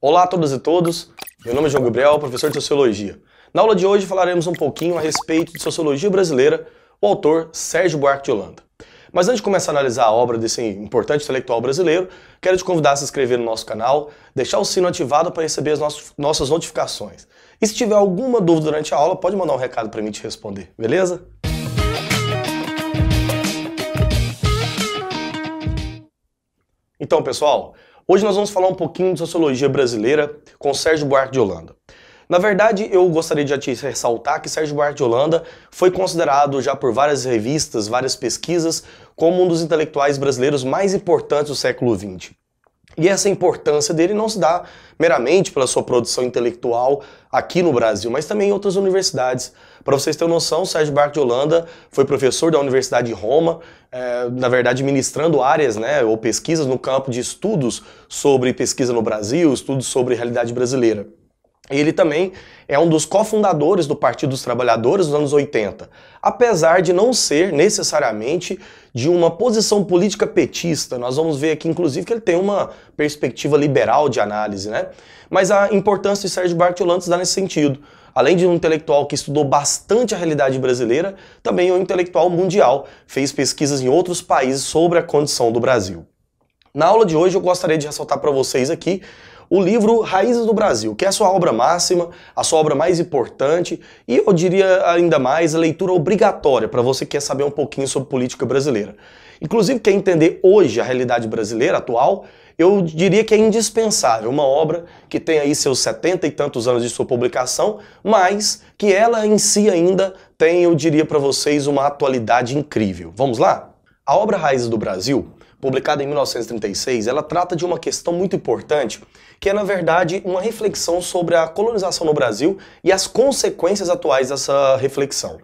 Olá a todas e todos, meu nome é João Gabriel, professor de Sociologia. Na aula de hoje falaremos um pouquinho a respeito de Sociologia Brasileira, o autor Sérgio Buarque de Holanda. Mas antes de começar a analisar a obra desse importante intelectual brasileiro, quero te convidar a se inscrever no nosso canal, deixar o sino ativado para receber as nossas notificações. E se tiver alguma dúvida durante a aula, pode mandar um recado para mim te responder, beleza? Então, pessoal, Hoje nós vamos falar um pouquinho de sociologia brasileira com Sérgio Buarque de Holanda. Na verdade, eu gostaria de te ressaltar que Sérgio Buarque de Holanda foi considerado já por várias revistas, várias pesquisas, como um dos intelectuais brasileiros mais importantes do século XX. E essa importância dele não se dá meramente pela sua produção intelectual aqui no Brasil, mas também em outras universidades. Para vocês terem noção, Sérgio Barco de Holanda foi professor da Universidade de Roma, é, na verdade ministrando áreas né, ou pesquisas no campo de estudos sobre pesquisa no Brasil, estudos sobre realidade brasileira. Ele também é um dos cofundadores do Partido dos Trabalhadores nos anos 80, apesar de não ser necessariamente de uma posição política petista. Nós vamos ver aqui, inclusive, que ele tem uma perspectiva liberal de análise, né? Mas a importância de Sérgio Bartiolantes dá nesse sentido. Além de um intelectual que estudou bastante a realidade brasileira, também é um intelectual mundial, fez pesquisas em outros países sobre a condição do Brasil. Na aula de hoje eu gostaria de ressaltar para vocês aqui o livro Raízes do Brasil, que é a sua obra máxima, a sua obra mais importante e eu diria ainda mais a leitura obrigatória para você que quer saber um pouquinho sobre política brasileira. Inclusive, quer entender hoje a realidade brasileira atual, eu diria que é indispensável uma obra que tem aí seus setenta e tantos anos de sua publicação, mas que ela em si ainda tem, eu diria para vocês, uma atualidade incrível. Vamos lá? A obra Raízes do Brasil publicada em 1936, ela trata de uma questão muito importante, que é, na verdade, uma reflexão sobre a colonização no Brasil e as consequências atuais dessa reflexão.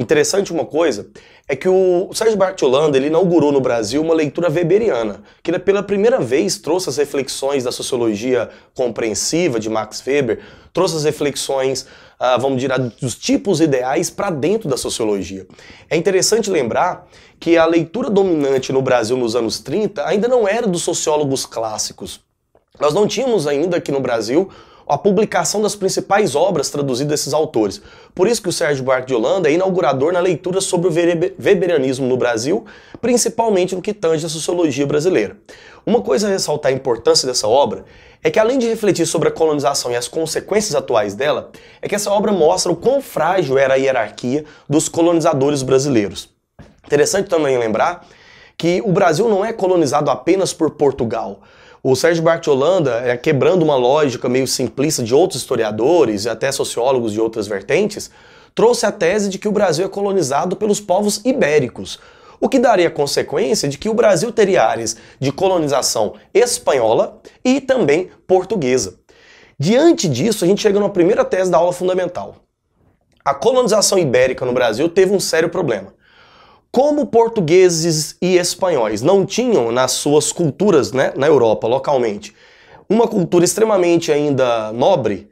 Interessante uma coisa é que o Sérgio Bartolanda ele inaugurou no Brasil uma leitura weberiana, que pela primeira vez trouxe as reflexões da sociologia compreensiva de Max Weber, trouxe as reflexões, ah, vamos dizer, dos tipos ideais para dentro da sociologia. É interessante lembrar que a leitura dominante no Brasil nos anos 30 ainda não era dos sociólogos clássicos. Nós não tínhamos ainda aqui no Brasil a publicação das principais obras traduzidas desses autores. Por isso que o Sérgio Buarque de Holanda é inaugurador na leitura sobre o weberianismo no Brasil, principalmente no que tange a sociologia brasileira. Uma coisa a ressaltar a importância dessa obra é que além de refletir sobre a colonização e as consequências atuais dela, é que essa obra mostra o quão frágil era a hierarquia dos colonizadores brasileiros. Interessante também lembrar que o Brasil não é colonizado apenas por Portugal. O Sérgio Bartiolanda, é, quebrando uma lógica meio simplista de outros historiadores e até sociólogos de outras vertentes, trouxe a tese de que o Brasil é colonizado pelos povos ibéricos, o que daria consequência de que o Brasil teria áreas de colonização espanhola e também portuguesa. Diante disso, a gente chega na primeira tese da aula fundamental. A colonização ibérica no Brasil teve um sério problema como portugueses e espanhóis não tinham nas suas culturas, né, na Europa, localmente, uma cultura extremamente ainda nobre,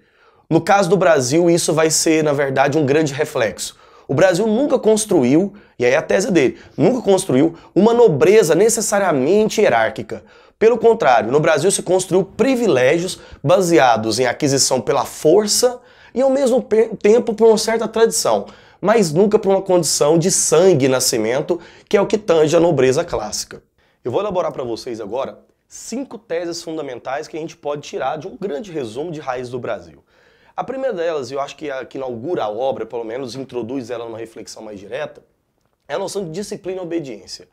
no caso do Brasil isso vai ser, na verdade, um grande reflexo. O Brasil nunca construiu, e aí é a tese dele, nunca construiu uma nobreza necessariamente hierárquica. Pelo contrário, no Brasil se construiu privilégios baseados em aquisição pela força e ao mesmo tempo por uma certa tradição mas nunca para uma condição de sangue e nascimento, que é o que tange a nobreza clássica. Eu vou elaborar para vocês agora cinco teses fundamentais que a gente pode tirar de um grande resumo de Raízes do Brasil. A primeira delas, eu acho que a que inaugura a obra, pelo menos introduz ela numa reflexão mais direta, é a noção de disciplina e obediência.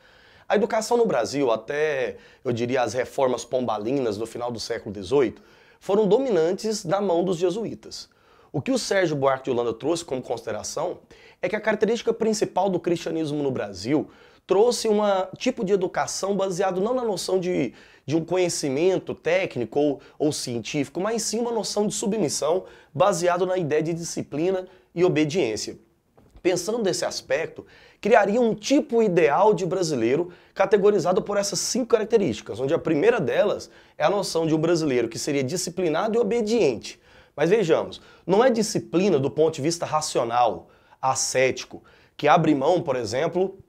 A educação no Brasil, até eu diria as reformas pombalinas do final do século XVIII, foram dominantes da mão dos jesuítas. O que o Sérgio Buarque de Holanda trouxe como consideração é que a característica principal do cristianismo no Brasil trouxe um tipo de educação baseado não na noção de, de um conhecimento técnico ou, ou científico, mas sim uma noção de submissão baseado na ideia de disciplina e obediência. Pensando nesse aspecto, criaria um tipo ideal de brasileiro categorizado por essas cinco características, onde a primeira delas é a noção de um brasileiro que seria disciplinado e obediente. Mas vejamos, não é disciplina do ponto de vista racional, ascético, que abre mão, por exemplo,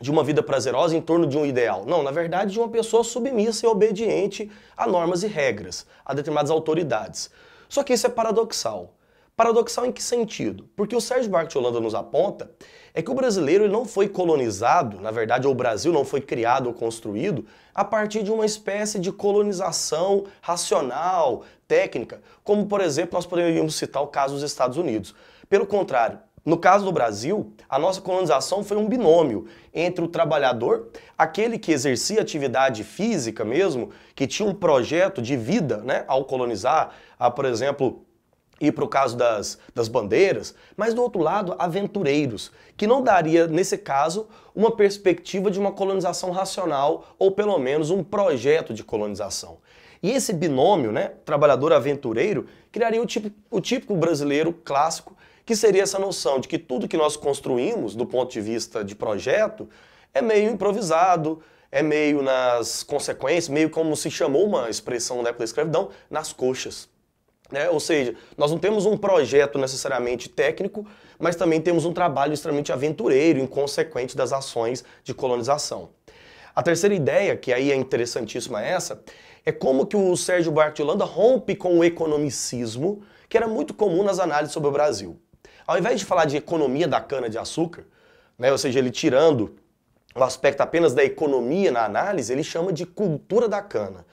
de uma vida prazerosa em torno de um ideal. Não, na verdade, de uma pessoa submissa e obediente a normas e regras, a determinadas autoridades. Só que isso é paradoxal. Paradoxal em que sentido? Porque o Sérgio Bartolanda nos aponta é que o brasileiro não foi colonizado, na verdade, o Brasil não foi criado ou construído a partir de uma espécie de colonização racional, técnica, como, por exemplo, nós poderíamos citar o caso dos Estados Unidos. Pelo contrário, no caso do Brasil, a nossa colonização foi um binômio entre o trabalhador, aquele que exercia atividade física mesmo, que tinha um projeto de vida né, ao colonizar, a, por exemplo, e para o caso das, das bandeiras, mas do outro lado, aventureiros, que não daria, nesse caso, uma perspectiva de uma colonização racional ou pelo menos um projeto de colonização. E esse binômio, né, trabalhador-aventureiro, criaria o, tipo, o típico brasileiro clássico, que seria essa noção de que tudo que nós construímos do ponto de vista de projeto é meio improvisado, é meio nas consequências, meio como se chamou uma expressão da época da escravidão, nas coxas. Né? Ou seja, nós não temos um projeto necessariamente técnico, mas também temos um trabalho extremamente aventureiro, inconsequente das ações de colonização. A terceira ideia, que aí é interessantíssima essa, é como que o Sérgio Buarque de Holanda rompe com o economicismo, que era muito comum nas análises sobre o Brasil. Ao invés de falar de economia da cana-de-açúcar, né, ou seja, ele tirando o aspecto apenas da economia na análise, ele chama de cultura da cana.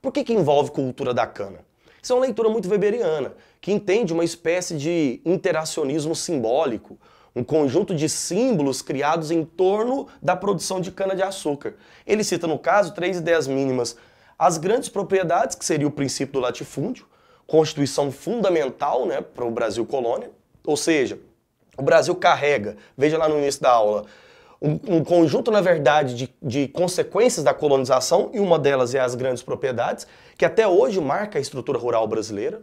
Por que, que envolve cultura da cana? Isso é uma leitura muito weberiana, que entende uma espécie de interacionismo simbólico, um conjunto de símbolos criados em torno da produção de cana-de-açúcar. Ele cita, no caso, três ideias mínimas. As grandes propriedades, que seria o princípio do latifúndio, constituição fundamental né, para o Brasil colônia, ou seja, o Brasil carrega, veja lá no início da aula, um, um conjunto, na verdade, de, de consequências da colonização, e uma delas é as grandes propriedades, que até hoje marca a estrutura rural brasileira.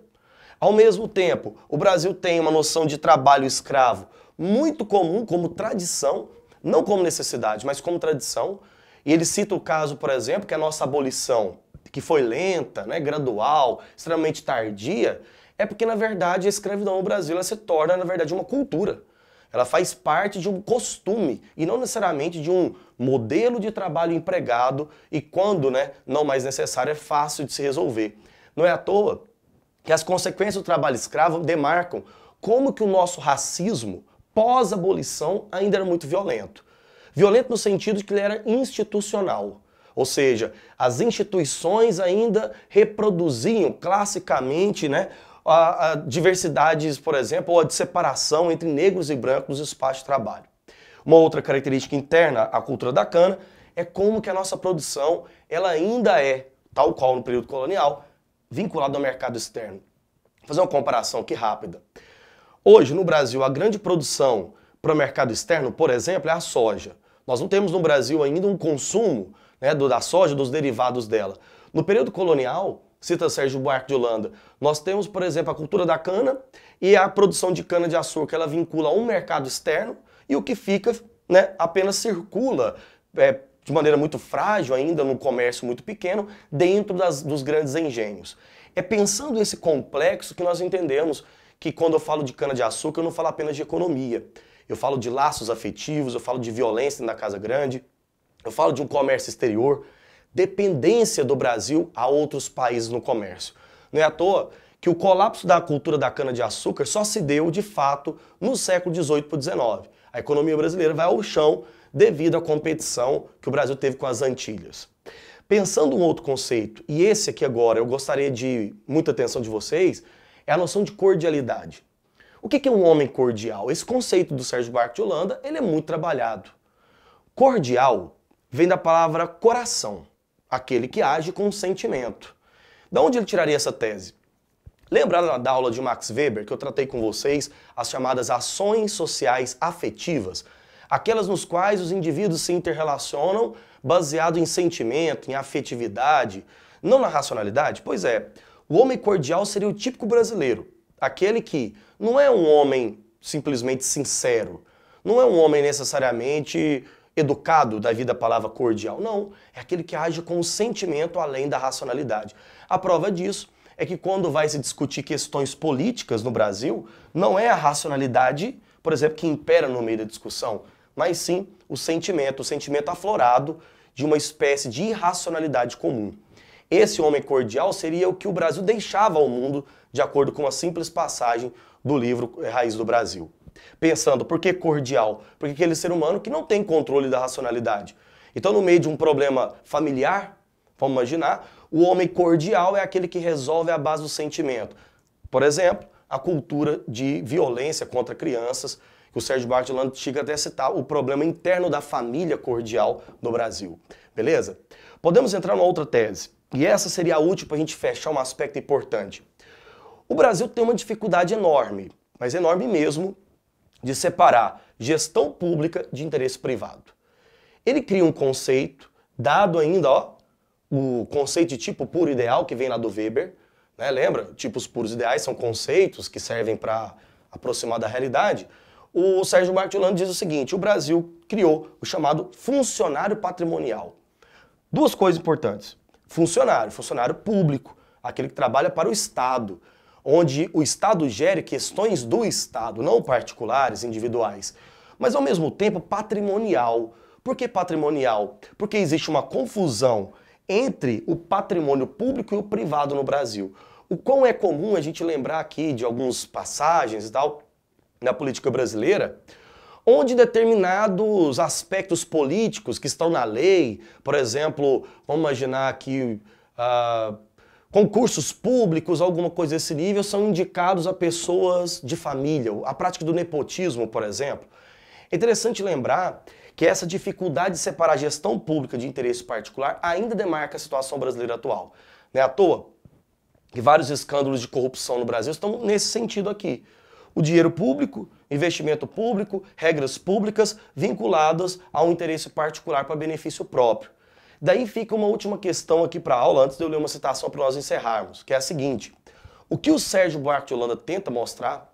Ao mesmo tempo, o Brasil tem uma noção de trabalho escravo muito comum como tradição, não como necessidade, mas como tradição. E ele cita o caso, por exemplo, que a nossa abolição, que foi lenta, né, gradual, extremamente tardia, é porque, na verdade, a escravidão no Brasil se torna, na verdade, uma cultura. Ela faz parte de um costume e não necessariamente de um modelo de trabalho empregado e quando né, não mais necessário é fácil de se resolver. Não é à toa que as consequências do trabalho escravo demarcam como que o nosso racismo pós-abolição ainda era muito violento. Violento no sentido de que ele era institucional. Ou seja, as instituições ainda reproduziam classicamente né, a, a diversidades, por exemplo, ou a de separação entre negros e brancos no espaço de trabalho. Uma outra característica interna à cultura da cana é como que a nossa produção ela ainda é, tal qual no período colonial, vinculada ao mercado externo. Vou fazer uma comparação aqui rápida. Hoje, no Brasil, a grande produção para o mercado externo, por exemplo, é a soja. Nós não temos no Brasil ainda um consumo né, do, da soja, dos derivados dela. No período colonial, cita Sérgio Buarque de Holanda. Nós temos, por exemplo, a cultura da cana e a produção de cana-de-açúcar, ela vincula a um mercado externo e o que fica né, apenas circula é, de maneira muito frágil ainda, no comércio muito pequeno, dentro das, dos grandes engenhos. É pensando esse complexo que nós entendemos que quando eu falo de cana-de-açúcar, eu não falo apenas de economia. Eu falo de laços afetivos, eu falo de violência na Casa Grande, eu falo de um comércio exterior, dependência do Brasil a outros países no comércio. Não é à toa que o colapso da cultura da cana-de-açúcar só se deu, de fato, no século XVIII para XIX. A economia brasileira vai ao chão devido à competição que o Brasil teve com as Antilhas. Pensando um outro conceito, e esse aqui agora eu gostaria de muita atenção de vocês, é a noção de cordialidade. O que é um homem cordial? Esse conceito do Sérgio Buarque de Holanda ele é muito trabalhado. Cordial vem da palavra coração aquele que age com sentimento. Da onde ele tiraria essa tese? Lembrando da aula de Max Weber que eu tratei com vocês as chamadas ações sociais afetivas, aquelas nos quais os indivíduos se interrelacionam baseado em sentimento, em afetividade, não na racionalidade? Pois é, o homem cordial seria o típico brasileiro, aquele que não é um homem simplesmente sincero, não é um homem necessariamente educado, vida da palavra cordial. Não, é aquele que age com o sentimento além da racionalidade. A prova disso é que quando vai se discutir questões políticas no Brasil, não é a racionalidade, por exemplo, que impera no meio da discussão, mas sim o sentimento, o sentimento aflorado de uma espécie de irracionalidade comum. Esse homem cordial seria o que o Brasil deixava ao mundo, de acordo com uma simples passagem do livro eh, Raiz do Brasil pensando por que cordial? Porque aquele ser humano que não tem controle da racionalidade. Então, no meio de um problema familiar, vamos imaginar, o homem cordial é aquele que resolve a base do sentimento. Por exemplo, a cultura de violência contra crianças, que o Sérgio Bartolano chega até a citar o problema interno da família cordial no Brasil. Beleza? Podemos entrar numa outra tese, e essa seria a última para a gente fechar um aspecto importante. O Brasil tem uma dificuldade enorme, mas enorme mesmo, de separar gestão pública de interesse privado. Ele cria um conceito, dado ainda ó, o conceito de tipo puro ideal que vem lá do Weber. Né? Lembra? Tipos puros ideais são conceitos que servem para aproximar da realidade. O Sérgio Martin diz o seguinte: o Brasil criou o chamado funcionário patrimonial. Duas coisas importantes: funcionário, funcionário público, aquele que trabalha para o Estado onde o Estado gere questões do Estado, não particulares, individuais, mas ao mesmo tempo patrimonial. Por que patrimonial? Porque existe uma confusão entre o patrimônio público e o privado no Brasil. O quão é comum a gente lembrar aqui de algumas passagens e tal na política brasileira, onde determinados aspectos políticos que estão na lei, por exemplo, vamos imaginar aqui. Uh, Concursos públicos, alguma coisa desse nível, são indicados a pessoas de família. A prática do nepotismo, por exemplo. É interessante lembrar que essa dificuldade de separar gestão pública de interesse particular ainda demarca a situação brasileira atual. Não é à toa que vários escândalos de corrupção no Brasil estão nesse sentido aqui. O dinheiro público, investimento público, regras públicas vinculadas a um interesse particular para benefício próprio. Daí fica uma última questão aqui para a aula, antes de eu ler uma citação para nós encerrarmos, que é a seguinte. O que o Sérgio Buarque de Holanda tenta mostrar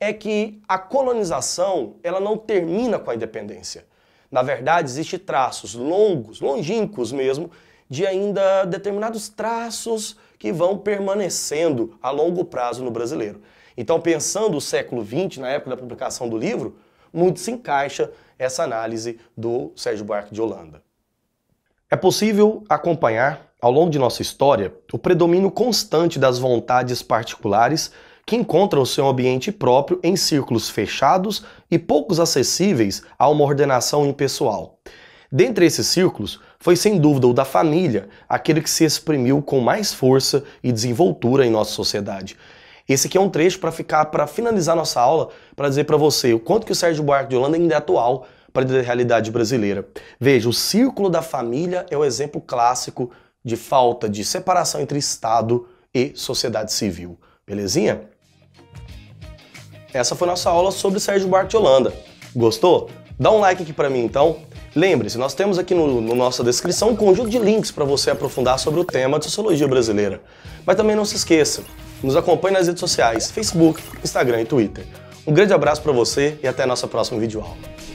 é que a colonização ela não termina com a independência. Na verdade, existem traços longos, longínquos mesmo, de ainda determinados traços que vão permanecendo a longo prazo no brasileiro. Então, pensando o século XX, na época da publicação do livro, muito se encaixa essa análise do Sérgio Buarque de Holanda. É possível acompanhar, ao longo de nossa história, o predomínio constante das vontades particulares que encontram seu ambiente próprio em círculos fechados e poucos acessíveis a uma ordenação impessoal. Dentre esses círculos, foi sem dúvida o da família, aquele que se exprimiu com mais força e desenvoltura em nossa sociedade. Esse aqui é um trecho para ficar para finalizar nossa aula, para dizer para você o quanto que o Sérgio Buarque de Holanda ainda é atual para realidade brasileira. Veja, o círculo da família é o exemplo clássico de falta de separação entre Estado e sociedade civil. Belezinha? Essa foi nossa aula sobre Sérgio Buarque de Holanda. Gostou? Dá um like aqui para mim então. Lembre-se, nós temos aqui no, no, nossa descrição um conjunto de links para você aprofundar sobre o tema de sociologia brasileira. Mas também não se esqueça, nos acompanhe nas redes sociais, Facebook, Instagram e Twitter. Um grande abraço para você e até a nossa próxima videoaula.